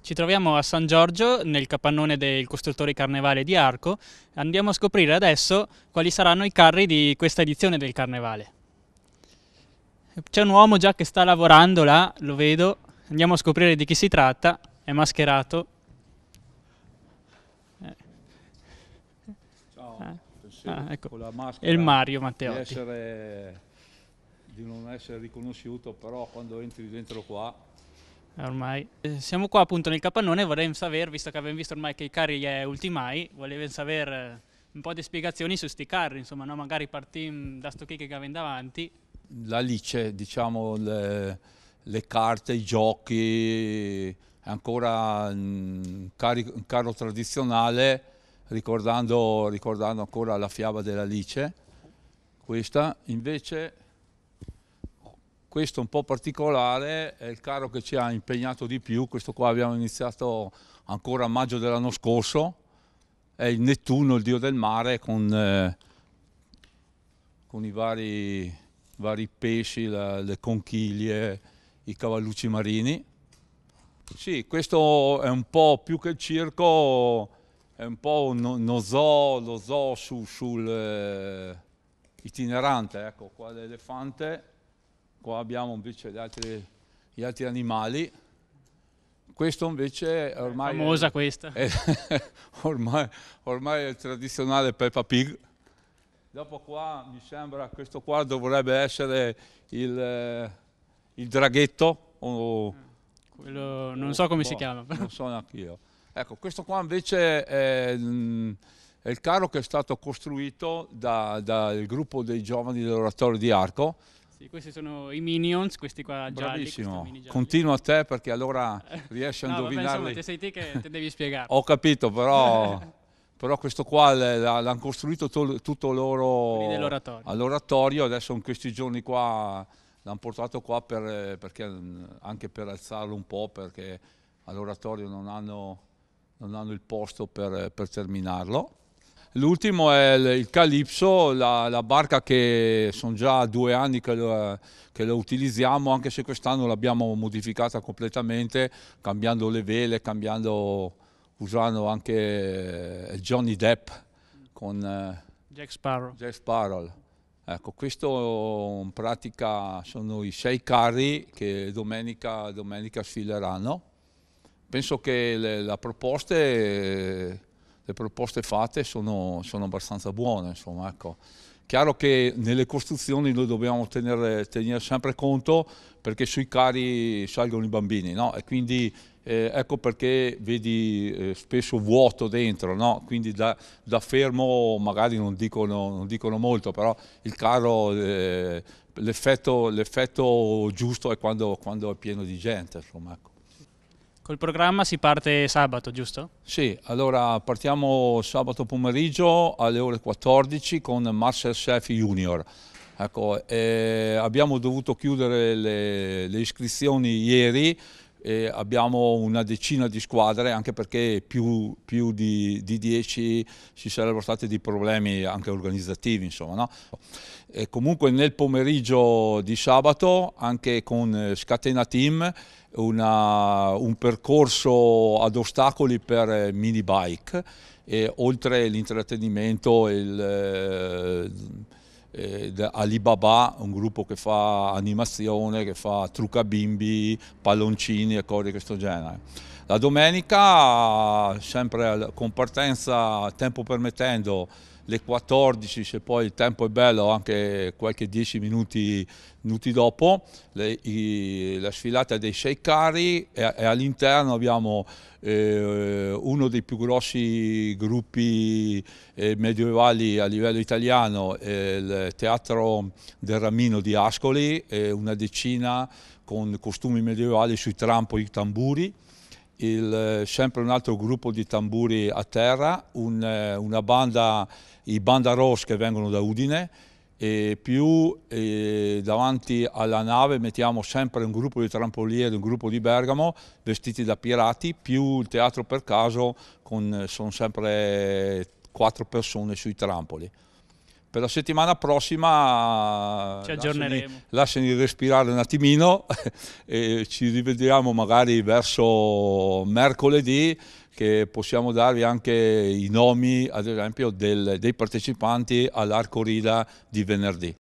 Ci troviamo a San Giorgio, nel capannone del costruttore Carnevale di Arco. Andiamo a scoprire adesso quali saranno i carri di questa edizione del Carnevale. C'è un uomo già che sta lavorando là, lo vedo. Andiamo a scoprire di chi si tratta. È mascherato. Eh. Ciao, eh. ah, ecco. con la maschera. il Mario Matteotti. Di, essere, di non essere riconosciuto, però quando entri dentro qua eh, ormai. Eh, siamo qua appunto nel capannone e vorremmo sapere, visto che abbiamo visto ormai che i carri è ultimai, volevamo sapere eh, un po' di spiegazioni su questi carri, insomma, no? magari partiamo da sto che avevamo davanti. La lice, diciamo, le, le, carte, i giochi, ancora un, cari, un carro tradizionale, ricordando, ricordando ancora la fiaba dell'Alice. Questa invece questo un po' particolare è il carro che ci ha impegnato di più, questo qua abbiamo iniziato ancora a maggio dell'anno scorso, è il Nettuno, il dio del mare, con, eh, con i vari, vari pesci, la, le conchiglie, i cavallucci marini. Sì, questo è un po' più che il circo, è un po' uno, uno zoo, lo zoo su, sul eh, itinerante, ecco qua l'elefante qua abbiamo invece gli altri, gli altri animali, questo invece è ormai... famosa è, questa. È, ormai, ormai, è il tradizionale Peppa Pig. Dopo qua mi sembra questo qua dovrebbe essere il, eh, il draghetto. O, Quello, non so come boh, si chiama. Però. Non so neanche io. Ecco, questo qua invece è, mm, è il carro che è stato costruito dal gruppo dei giovani dell'oratorio di Arco sì, questi sono i Minions, questi qua Bravissimo. gialli. Bravissimo, continua a te perché allora riesci a no, indovinarli. No, insomma, sei te che te devi spiegare. Ho capito, però, però questo qua l'hanno costruito to, tutto loro all'oratorio, adesso in questi giorni qua l'hanno portato qua per, perché, anche per alzarlo un po', perché all'oratorio non hanno, non hanno il posto per, per terminarlo. L'ultimo è il Calypso, la, la, barca che sono già due anni che lo, che lo utilizziamo, anche se quest'anno l'abbiamo modificata completamente, cambiando le vele, cambiando, usando anche eh, Johnny Depp con eh, Jack Sparrow. Jack Sparrow. Ecco, questo in pratica sono i sei carri che domenica, domenica sfileranno. Penso che le, la proposta... È, le proposte fatte sono, sono abbastanza buone. Insomma, ecco. Chiaro che nelle costruzioni noi dobbiamo tenere, tenere, sempre conto perché sui cari salgono i bambini no? e quindi eh, ecco perché vedi eh, spesso vuoto dentro, no? quindi da, da, fermo magari non dicono, non dicono, molto, però il caro, eh, l'effetto giusto è quando, quando, è pieno di gente. Insomma, ecco. Col programma si parte sabato, giusto? Sì, allora partiamo sabato pomeriggio alle ore 14 con Marcel Chef Junior. Ecco, eh, abbiamo dovuto chiudere le, le iscrizioni ieri e abbiamo una decina di squadre anche perché più, più di, di, 10 ci sarebbero stati dei problemi anche organizzativi insomma, no? comunque nel pomeriggio di sabato anche con eh, Scatena Team una, un percorso ad ostacoli per eh, mini bike e oltre l'intrattenimento e il, eh, eh, Alibaba, un gruppo che fa animazione, che fa trucca bimbi, palloncini e cose di questo genere. La domenica, sempre con partenza, tempo permettendo, le 14, se poi il tempo è bello, anche qualche 10 minuti, minuti dopo, le, i, la sfilata dei sei carri e, e all'interno abbiamo eh, uno dei più grossi gruppi eh, medievali a livello italiano, eh, il Teatro del Ramino di Ascoli, una decina con costumi medievali sui trampoli tamburi il, eh, sempre un altro gruppo di tamburi a terra, un, eh, una banda, i Bandaros che vengono da Udine, e più e eh, davanti alla nave mettiamo sempre un gruppo di trampolieri, un gruppo di Bergamo vestiti da pirati, più il teatro per caso con, sono sempre quattro persone sui trampoli per la settimana prossima ci aggiorneremo. Lasciami respirare un attimino e ci rivediamo magari verso mercoledì che possiamo darvi anche i nomi ad esempio del, dei partecipanti all'Arco Rida di venerdì.